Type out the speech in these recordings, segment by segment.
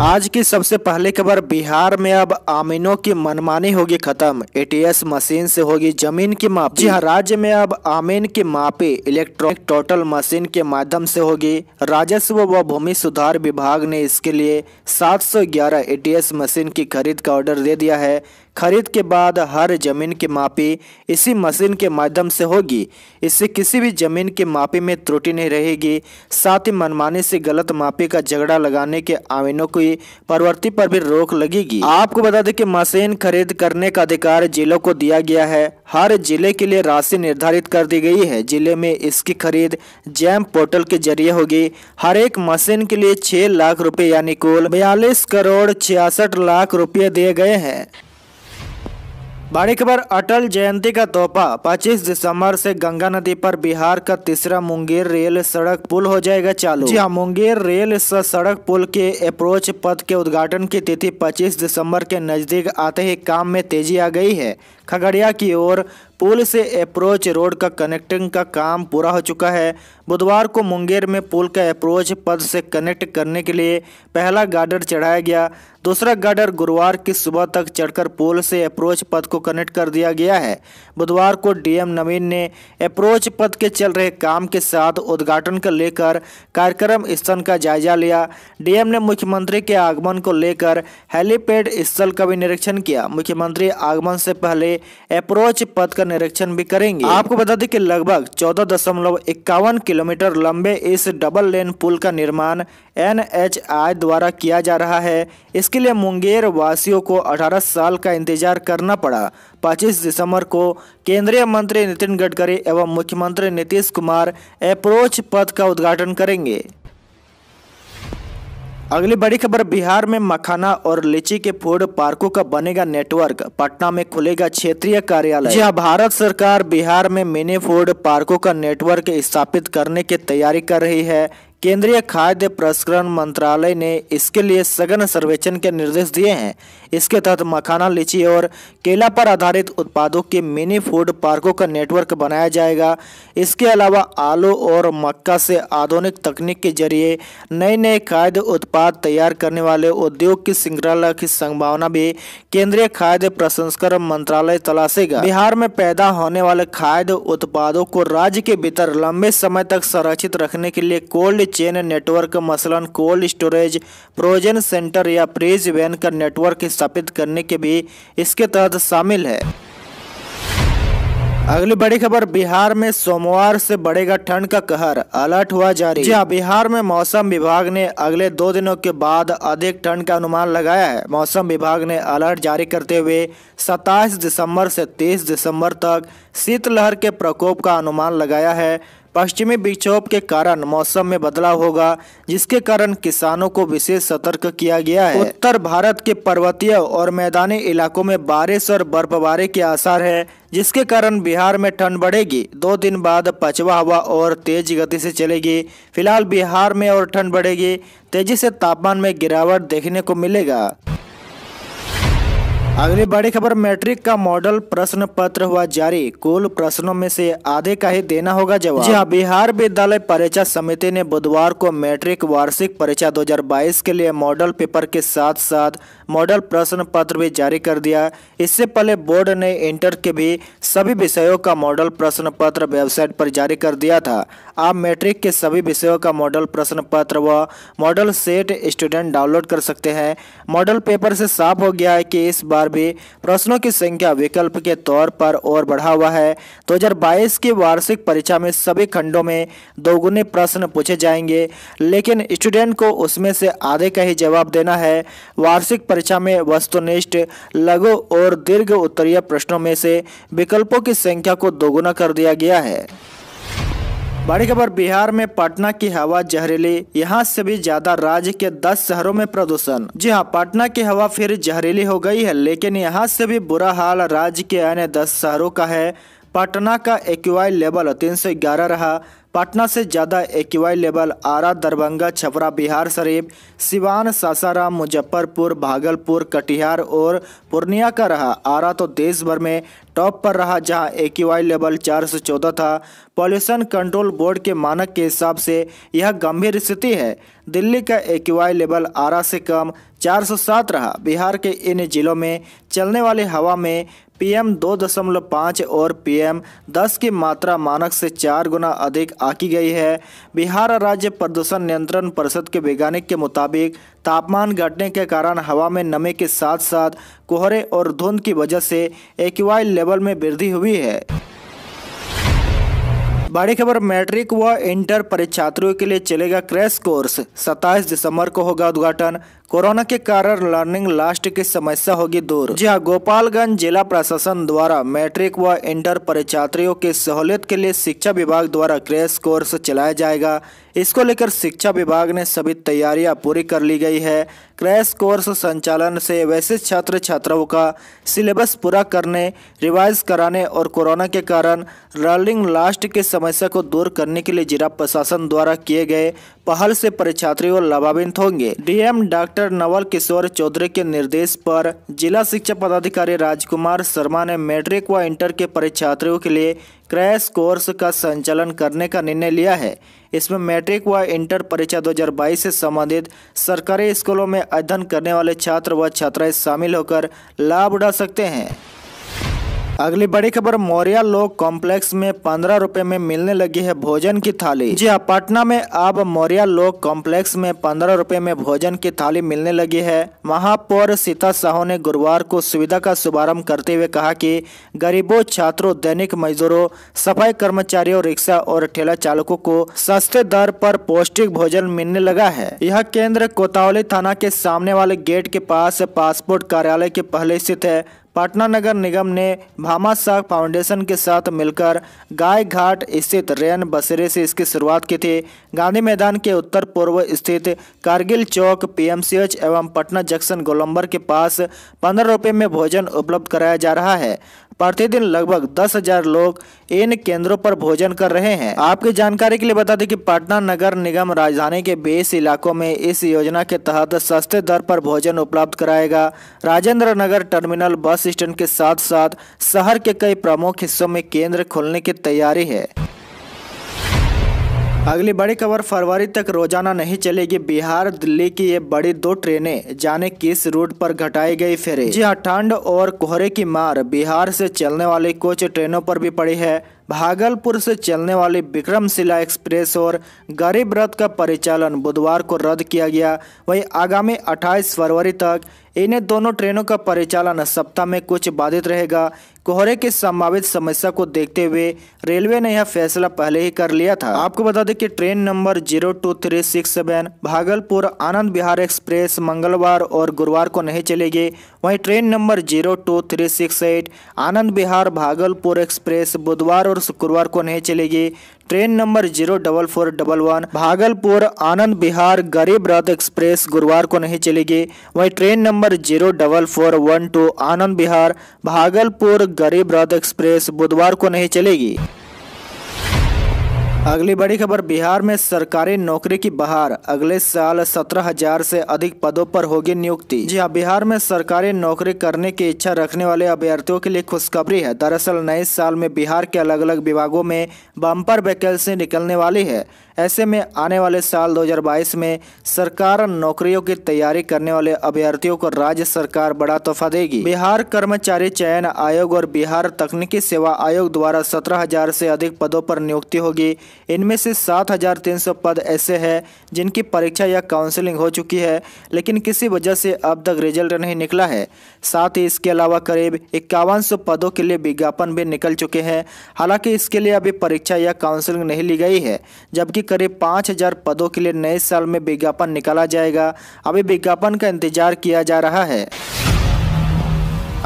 आज की सबसे पहले खबर बिहार में अब आमीनों की मनमानी होगी खत्म एटीएस मशीन से होगी जमीन की मापी जी हाँ राज्य में अब आमीन की मापी इलेक्ट्रॉनिक टोटल मशीन के माध्यम से होगी राजस्व व भूमि सुधार विभाग ने इसके लिए 711 एटीएस मशीन की खरीद का ऑर्डर दे दिया है खरीद के बाद हर जमीन की मापी इसी मशीन के माध्यम से होगी इससे किसी भी जमीन के मापी में त्रुटि नहीं रहेगी साथ ही मनमाने से गलत मापी का झगड़ा लगाने के आवेदनों की प्रवृत्ति पर भी रोक लगेगी आपको बता दें कि मशीन खरीद करने का अधिकार जिलों को दिया गया है हर जिले के लिए राशि निर्धारित कर दी गई है जिले में इसकी खरीद जैम पोर्टल के जरिए होगी हर एक मशीन के लिए छह लाख रूपए यानी कुल बयालीस करोड़ छियासठ लाख रूपए दिए गए हैं बड़ी खबर अटल जयंती का तोहफा 25 दिसंबर से गंगा नदी पर बिहार का तीसरा मुंगेर रेल सड़क पुल हो जाएगा चालू जी हाँ मुंगेर रेल सड़क पुल के अप्रोच पथ के उद्घाटन की तिथि 25 दिसंबर के नजदीक आते ही काम में तेजी आ गई है खगड़िया की ओर पुल से अप्रोच रोड का कनेक्टिंग का काम पूरा हो चुका है बुधवार को मुंगेर में पुल का अप्रोच पद से कनेक्ट करने के लिए पहला गार्डर चढ़ाया गया दूसरा गार्डर गुरुवार की सुबह तक चढ़कर पुल से अप्रोच पद को कनेक्ट कर दिया गया है बुधवार को डीएम नवीन ने अप्रोच पद के चल रहे काम के साथ उद्घाटन को लेकर कार्यक्रम स्थल का जायजा लिया डीएम ने मुख्यमंत्री के आगमन को लेकर हेलीपैड स्थल का भी निरीक्षण किया मुख्यमंत्री आगमन से पहले अप्रोच पद का निरीक्षण भी करेंगे आपको बता दें कि लगभग चौदह दशमलव इक्यावन किलोमीटर लंबे इस डबल लेन पुल का निर्माण एन द्वारा किया जा रहा है इसके लिए मुंगेर वासियों को 18 साल का इंतजार करना पड़ा 25 दिसंबर को केंद्रीय मंत्री नितिन गडकरी एवं मुख्यमंत्री नीतीश कुमार अप्रोच पथ का उद्घाटन करेंगे अगली बड़ी खबर बिहार में मखाना और लीची के फूड पार्कों का बनेगा नेटवर्क पटना में खुलेगा क्षेत्रीय कार्यालय यह हाँ, भारत सरकार बिहार में मिनी फूड पार्कों का नेटवर्क स्थापित करने की तैयारी कर रही है केंद्रीय खाद्य प्रसंस्करण मंत्रालय ने इसके लिए सघन सर्वेक्षण के निर्देश दिए हैं इसके तहत मखाना लीची और केला पर आधारित उत्पादों के मिनी फूड पार्कों का नेटवर्क बनाया जाएगा इसके अलावा आलू और मक्का से आधुनिक तकनीक के जरिए नए नए खाद्य उत्पाद तैयार करने वाले उद्योग की श्रृंखला की संभावना भी केंद्रीय खाद्य प्रसंस्करण मंत्रालय तलाशेगा बिहार में पैदा होने वाले खाद्य उत्पादों को राज्य के भीतर लंबे समय तक संरक्षित रखने के लिए कोल्ड चेन नेटवर्क मसलन कोल्ड स्टोरेज प्रोजन सेंटर या प्रेज वैन का नेटवर्क स्थापित करने के भी इसके तहत शामिल है अगली बड़ी खबर बिहार में सोमवार से बढ़ेगा ठंड का कहर अलर्ट हुआ जारी जी हाँ, बिहार में मौसम विभाग ने अगले दो दिनों के बाद अधिक ठंड का अनुमान लगाया है मौसम विभाग ने अलर्ट जारी करते हुए 27 दिसंबर से 30 दिसंबर तक शीतलहर के प्रकोप का अनुमान लगाया है पश्चिमी विक्षोभ के कारण मौसम में बदलाव होगा जिसके कारण किसानों को विशेष सतर्क किया गया है उत्तर भारत के पर्वतीय और मैदानी इलाकों में बारिश और बर्फबारी के आसार है जिसके कारण बिहार में ठंड बढ़ेगी दो दिन बाद पछवा हवा और तेज गति से चलेगी फिलहाल बिहार में और ठंड बढ़ेगी तेजी से तापमान में गिरावट देखने को मिलेगा अगली बड़ी खबर मैट्रिक का मॉडल प्रश्न पत्र हुआ जारी कुल प्रश्नों में से आधे का ही देना होगा जवाब जी हाँ बिहार विद्यालय परीक्षा समिति ने बुधवार को मैट्रिक वार्षिक परीक्षा 2022 के लिए मॉडल पेपर के साथ साथ मॉडल प्रश्न पत्र भी जारी कर दिया इससे पहले बोर्ड ने इंटर के भी सभी विषयों का मॉडल प्रश्न पत्र वेबसाइट पर जारी कर दिया था आप मैट्रिक के सभी विषयों का मॉडल प्रश्न पत्र व मॉडल सेट स्टूडेंट डाउनलोड कर सकते हैं मॉडल पेपर से साफ हो गया है कि इस बार बार भी प्रश्नों की संख्या विकल्प के तौर पर और बढ़ा हुआ है 2022 तो की वार्षिक परीक्षा में सभी खंडों में दोगुने प्रश्न पूछे जाएंगे लेकिन स्टूडेंट को उसमें से आधे का ही जवाब देना है वार्षिक परीक्षा में वस्तुनिष्ठ लघु और दीर्घ उत्तरीय प्रश्नों में से विकल्पों की संख्या को दोगुना कर दिया गया है बड़ी खबर बिहार में पटना की हवा जहरीली यहाँ से भी ज्यादा राज्य के 10 शहरों में प्रदूषण जी हाँ पटना की हवा फिर जहरीली हो गई है लेकिन यहाँ से भी बुरा हाल राज्य के अन्य 10 शहरों का है पटना का ए लेवल तीन सौ ग्यारह रहा पटना से ज़्यादा ए लेवल आरा दरभंगा छपरा बिहार शरीफ सिवान सासाराम मुजफ्फरपुर भागलपुर कटिहार और पूर्णिया का रहा आरा तो देश भर में टॉप पर रहा जहां ए लेवल 414 था पॉल्यूशन कंट्रोल बोर्ड के मानक के हिसाब से यह गंभीर स्थिति है दिल्ली का ए लेवल आरा से कम 407 रहा बिहार के इन जिलों में चलने वाली हवा में पीएम 2.5 और पीएम 10 की मात्रा मानक से चार गुना अधिक आकी गई है बिहार राज्य प्रदूषण नियंत्रण परिषद के वैज्ञानिक के मुताबिक तापमान घटने के कारण हवा में नमी के साथ साथ कोहरे और धुंध की वजह से एक्वाई लेवल में वृद्धि हुई है बड़ी खबर मैट्रिक व इंटर परीक्षार्थियों के लिए चलेगा क्रैश कोर्स 27 दिसंबर को होगा उद्घाटन कोरोना के कारण लर्निंग लास्ट की समस्या होगी दूर जी हाँ गोपालगंज जिला प्रशासन द्वारा मैट्रिक व इंटर परीक्षार्थियों की सहूलियत के लिए शिक्षा विभाग द्वारा क्रेश कोर्स चलाया जाएगा इसको लेकर शिक्षा विभाग ने सभी तैयारियां पूरी कर ली गई है क्रैश कोर्स संचालन से वैसे छात्र छात्राओं का सिलेबस पूरा करने रिवाइज कराने और कोरोना के कारण लर्निंग लास्ट की समस्या को दूर करने के लिए जिला प्रशासन द्वारा किए गए पहल से परीक्षार्थियों लाभान्वित होंगे डीएम डॉ डॉक्टर नवल किशोर चौधरी के निर्देश पर जिला शिक्षा पदाधिकारी राजकुमार शर्मा ने मैट्रिक व इंटर के परीक्षार्थियों के लिए क्रैश कोर्स का संचालन करने का निर्णय लिया है इसमें मैट्रिक व इंटर परीक्षा 2022 से संबंधित सरकारी स्कूलों में अध्ययन करने वाले छात्र व छात्राएं शामिल होकर लाभ उठा सकते हैं अगली बड़ी खबर मौर्या लोक कॉम्प्लेक्स में पंद्रह रूपए में मिलने लगी है भोजन की थाली जी हाँ पटना में अब मौर्या लोक कॉम्प्लेक्स में पंद्रह रूपए में भोजन की थाली मिलने लगी है महापौर सीता साहू ने गुरुवार को सुविधा का शुभारंभ करते हुए कहा कि गरीबों छात्रों दैनिक मजदूरों सफाई कर्मचारियों रिक्शा और ठेला चालकों को सस्ते दर पर पौष्टिक भोजन मिलने लगा है यह केंद्र कोतावली थाना के सामने वाले गेट के पास पासपोर्ट कार्यालय के पहले स्थित है पटना नगर निगम ने भामा साग फाउंडेशन के साथ मिलकर गाय घाट स्थित रैन बसेरे से इसकी शुरुआत की थी गांधी मैदान के उत्तर पूर्व स्थित कारगिल चौक पीएमसीएच एवं पटना जंक्शन गोलम्बर के पास पंद्रह रुपये में भोजन उपलब्ध कराया जा रहा है प्रतिदिन लगभग दस हजार लोग इन केंद्रों पर भोजन कर रहे हैं आपकी जानकारी के लिए बता दें कि पटना नगर निगम राजधानी के बेस इलाकों में इस योजना के तहत सस्ते दर पर भोजन उपलब्ध कराएगा Rajendra Nagar terminal bus stand के साथ साथ शहर के कई प्रमुख हिस्सों में केंद्र खोलने की तैयारी है अगली बड़ी खबर फरवरी तक रोजाना नहीं चलेगी बिहार दिल्ली की ये बड़ी दो ट्रेनें जाने किस रूट पर घटाई गई फेरे जी हाँ ठंड और कोहरे की मार बिहार से चलने वाली कुछ ट्रेनों पर भी पड़ी है भागलपुर से चलने वाली विक्रमशिला एक्सप्रेस और गरीब रथ का परिचालन बुधवार को रद्द किया गया वहीं आगामी 28 फरवरी तक इन्हें दोनों ट्रेनों का परिचालन सप्ताह में कुछ बाधित रहेगा कोहरे की संभावित समस्या को देखते हुए रेलवे ने यह फैसला पहले ही कर लिया था आपको बता दें कि train number zero two three six seven Bhagalpur Anand Vihar express मंगलवार और गुरुवार को नहीं चलेगी वहीं train number zero two three six eight Anand Vihar Bhagalpur express बुधवार और और शुक्रवार को नहीं चलेगी train number zero double four double one Bhagalpur Anand Vihar Garib Rath express गुरुवार को नहीं चलेगी वहीं train number zero double four one two Anand Vihar Bhagalpur Garib Rath express बुधवार को नहीं चलेगी अगली बड़ी खबर बिहार में सरकारी नौकरी की बहार अगले साल सत्रह हजार से अधिक पदों पर होगी नियुक्ति जी हाँ बिहार में सरकारी नौकरी करने की इच्छा रखने वाले अभ्यर्थियों के लिए खुशखबरी है दरअसल नए साल में बिहार के अलग अलग विभागों में बम्पर वैकेंसी निकलने वाली है ऐसे में आने वाले साल 2022 में सरकार नौकरियों की तैयारी करने वाले अभ्यर्थियों को राज्य सरकार बड़ा तोहफा देगी बिहार कर्मचारी चयन आयोग और बिहार तकनीकी सेवा आयोग द्वारा सत्रह हजार से अधिक पदों पर नियुक्ति होगी इनमें से सात हजार तीन सौ पद ऐसे है जिनकी परीक्षा या काउंसलिंग हो चुकी है लेकिन किसी वजह से अब तक रिजल्ट नहीं निकला है साथ ही इसके अलावा करीब इक्यावन पदों के लिए विज्ञापन भी निकल चुके हैं हालांकि इसके लिए अभी परीक्षा या काउंसलिंग नहीं ली गई है जबकि करीब हजार पदों के लिए नए साल में विज्ञापन निकाला जाएगा अभी विज्ञापन का इंतजार किया जा रहा है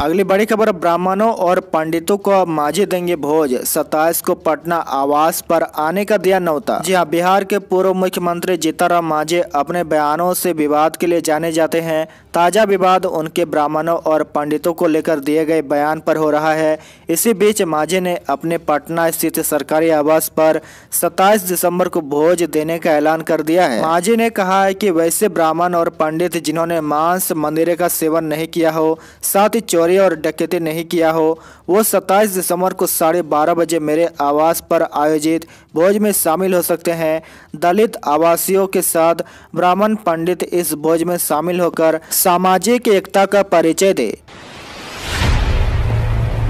अगली बड़ी खबर ब्राह्मणों और पंडितों को मांझी देंगे भोज सताइस को पटना आवास पर आने का दिया नौता जी हाँ बिहार के पूर्व मुख्यमंत्री जीताराम मांझे अपने बयानों से विवाद के लिए जाने जाते हैं ताजा विवाद उनके ब्राह्मणों और पंडितों को लेकर दिए गए बयान पर हो रहा है इसी बीच मांझे ने अपने पटना स्थित सरकारी आवास पर सताइस दिसम्बर को भोज देने का ऐलान कर दिया है मांझे ने कहा है की वैसे ब्राह्मण और पंडित जिन्होंने मांस मंदिर का सेवन नहीं किया हो साथ ही चोरी चोरी और डकैती नहीं किया हो वो 27 दिसंबर को साढ़े बारह बजे मेरे आवास पर आयोजित भोज में शामिल हो सकते हैं दलित आवासियों के साथ ब्राह्मण पंडित इस भोज में शामिल होकर सामाजिक एकता का परिचय दे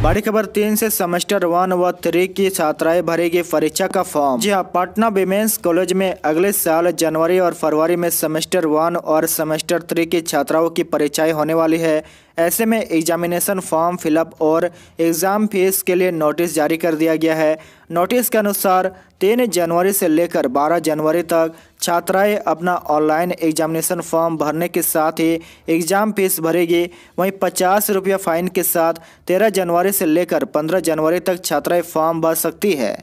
बड़ी खबर तीन से सेमेस्टर वन व थ्री की छात्राएं भरेगी परीक्षा का फॉर्म जी हाँ पटना विमेंस कॉलेज में अगले साल जनवरी और फरवरी में सेमेस्टर वन और सेमेस्टर थ्री की छात्राओं की परीक्षाएं होने वाली है ऐसे में एग्जामिनेशन फॉर्म फिलअप और एग्ज़ाम फीस के लिए नोटिस जारी कर दिया गया है नोटिस के अनुसार तीन जनवरी से लेकर बारह जनवरी तक छात्राएं अपना ऑनलाइन एग्जामिनेशन फॉर्म भरने के साथ ही एग्ज़ाम फीस भरेगी वहीं पचास रुपया फ़ाइन के साथ तेरह जनवरी से लेकर पंद्रह जनवरी तक छात्राएँ फॉर्म भर सकती है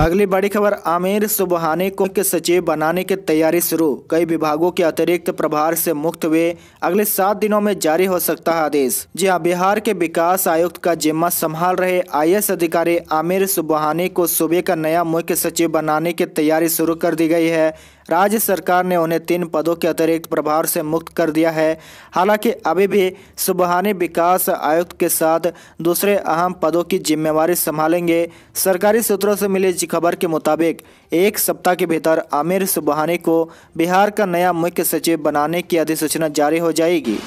अगली बड़ी खबर आमिर सुबहानी को के सचिव बनाने की तैयारी शुरू कई विभागों के अतिरिक्त प्रभार से मुक्त हुए अगले सात दिनों में जारी हो सकता है आदेश जी हाँ बिहार के विकास आयुक्त का जिम्मा संभाल रहे आई अधिकारी आमिर सुबहानी को सूबे का नया मुख्य सचिव बनाने की तैयारी शुरू कर दी गई है राज्य सरकार ने उन्हें तीन पदों के अतिरिक्त प्रभार से मुक्त कर दिया है हालांकि अभी भी सुबहानी विकास आयुक्त के साथ दूसरे अहम पदों की जिम्मेवारी संभालेंगे सरकारी सूत्रों से मिली खबर के मुताबिक एक सप्ताह के भीतर आमिर सुबहानी को बिहार का नया मुख्य सचिव बनाने की अधिसूचना जारी हो जाएगी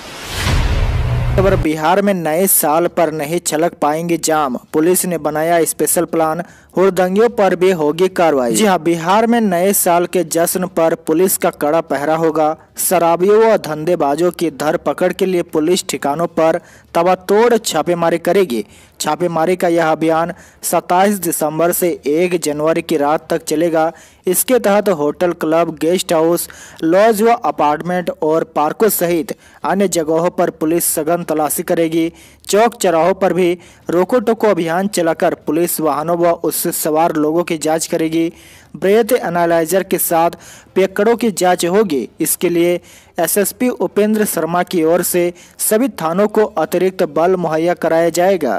खबर बिहार में नए साल पर नहीं छलक पाएंगे जाम पुलिस ने बनाया स्पेशल प्लान और दंगियों पर भी होगी कार्रवाई जी हाँ बिहार में नए साल के जश्न पर पुलिस का कड़ा पहरा होगा शराबियों व धंधेबाजों की धर पकड़ के लिए पुलिस ठिकानों पर तबातोड़ छापेमारी करेगी छापेमारी का यह अभियान 27 दिसंबर से 1 जनवरी की रात तक चलेगा इसके तहत hotel club guest house lodge व अपार्टमेंट और पार्कों सहित अन्य जगहों पर पुलिस सघन तलाशी करेगी चौक चौराहों पर भी रोको टोको अभियान चलाकर पुलिस वाहनों व उससे सवार लोगों की जांच करेगी ब्रेथ एनालाइजर के साथ पेकड़ों की जांच होगी इसके लिए एसएसपी उपेंद्र शर्मा की ओर से सभी थानों को अतिरिक्त बल मुहैया कराया जाएगा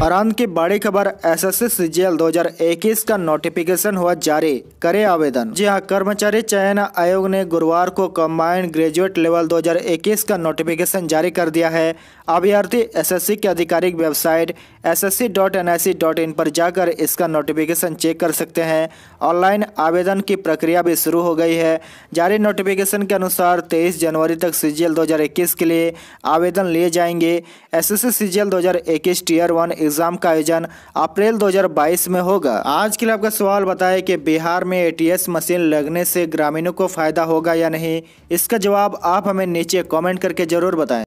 हरान की बड़ी खबर एस एस एसएससी जेल इक्कीस का नोटिफिकेशन हुआ जारी करे आवेदन जी हाँ कर्मचारी चयन आयोग ने गुरुवार को कम्बाइंड ग्रेजुएट लेवल 2021 का नोटिफिकेशन जारी कर दिया है अभ्यर्थी एसएससी के आधिकारिक वेबसाइट ssc.nic.in पर जाकर इसका नोटिफिकेशन चेक कर सकते हैं ऑनलाइन आवेदन की प्रक्रिया भी शुरू हो गई है जारी नोटिफिकेशन के अनुसार 23 जनवरी तक सीजीएल 2021 के लिए आवेदन लिए जाएंगे SSC CGL 2021 tier one exam का आयोजन अप्रैल 2022 में होगा आज के लिए आपका सवाल बताए कि बिहार में एटीएस मशीन लगने से ग्रामीणों को फायदा होगा या नहीं इसका जवाब आप हमें नीचे कमेंट करके ज़रूर बताएं